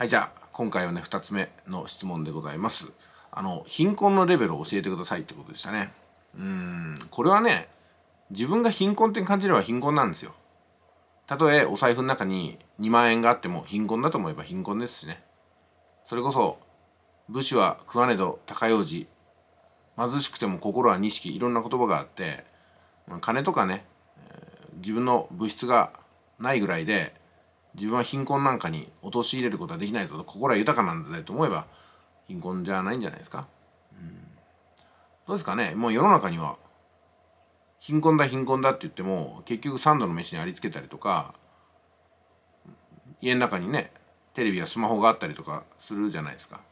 はい、じゃあ、今回はね、2つ目の質問でございます。あの、貧困のレベルを教えてくださいってことでしたね。うん、これはね、自分が貧困って感じれば貧困なんですよ。たとえお財布の中に2万円があっても貧困だと思えば貧困ですしね。それこそ、武士は食わねど高用事、貧しくても心は錦、いろんな言葉があって、金とかね、自分の物質がないぐらいで自分は貧困なんかに陥れることはできないぞと心は豊かなんだぜと思えば貧困じゃないんじゃないですか、うん、そうですかねもう世の中には貧困だ貧困だって言っても結局3度の飯にありつけたりとか家の中にねテレビやスマホがあったりとかするじゃないですか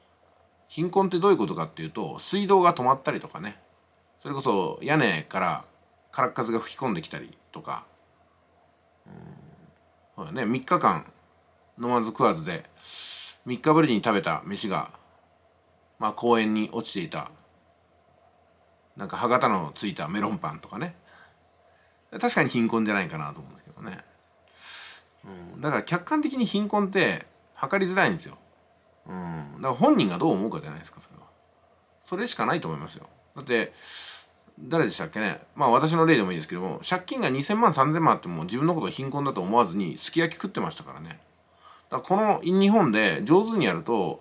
貧困ってどういうことかっていうと水道が止まったりとかねそれこそ屋根から空っ風が吹き込んできたりとか、うんそうだね、3日間、飲まず食わずで、3日ぶりに食べた飯が、まあ公園に落ちていた、なんか歯型のついたメロンパンとかね。確かに貧困じゃないかなと思うんですけどね。うん、だから客観的に貧困って測りづらいんですよ。うん、だから本人がどう思うかじゃないですか、それは。それしかないと思いますよ。だって、誰でしたっけねまあ私の例でもいいですけども借金が2000万3000万あっても自分のこと貧困だと思わずにすき焼き食ってましたからねだからこの日本で上手にやると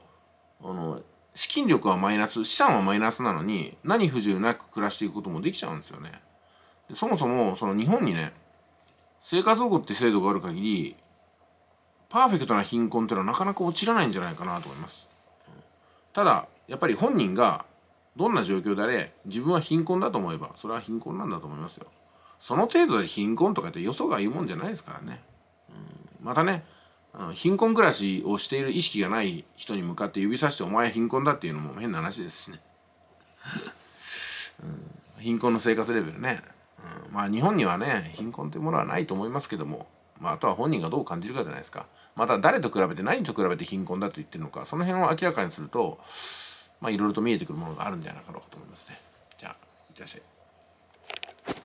あの資金力はマイナス資産はマイナスなのに何不自由なく暮らしていくこともできちゃうんですよねそもそもその日本にね生活保護って制度がある限りパーフェクトな貧困っていうのはなかなか落ちらないんじゃないかなと思いますただやっぱり本人がどんな状況であれ、自分は貧困だと思えば、それは貧困なんだと思いますよ。その程度で貧困とかってよそが言うもんじゃないですからね。うん、またね、あの貧困暮らしをしている意識がない人に向かって指さしてお前貧困だっていうのも変な話ですしね。うん、貧困の生活レベルね、うん。まあ日本にはね、貧困ってものはないと思いますけども、まあ、あとは本人がどう感じるかじゃないですか。また誰と比べて何と比べて貧困だと言ってるのか、その辺を明らかにすると、まあいろいろと見えてくるものがあるんじゃなかろうかと思いますねじゃあいってらっしゃい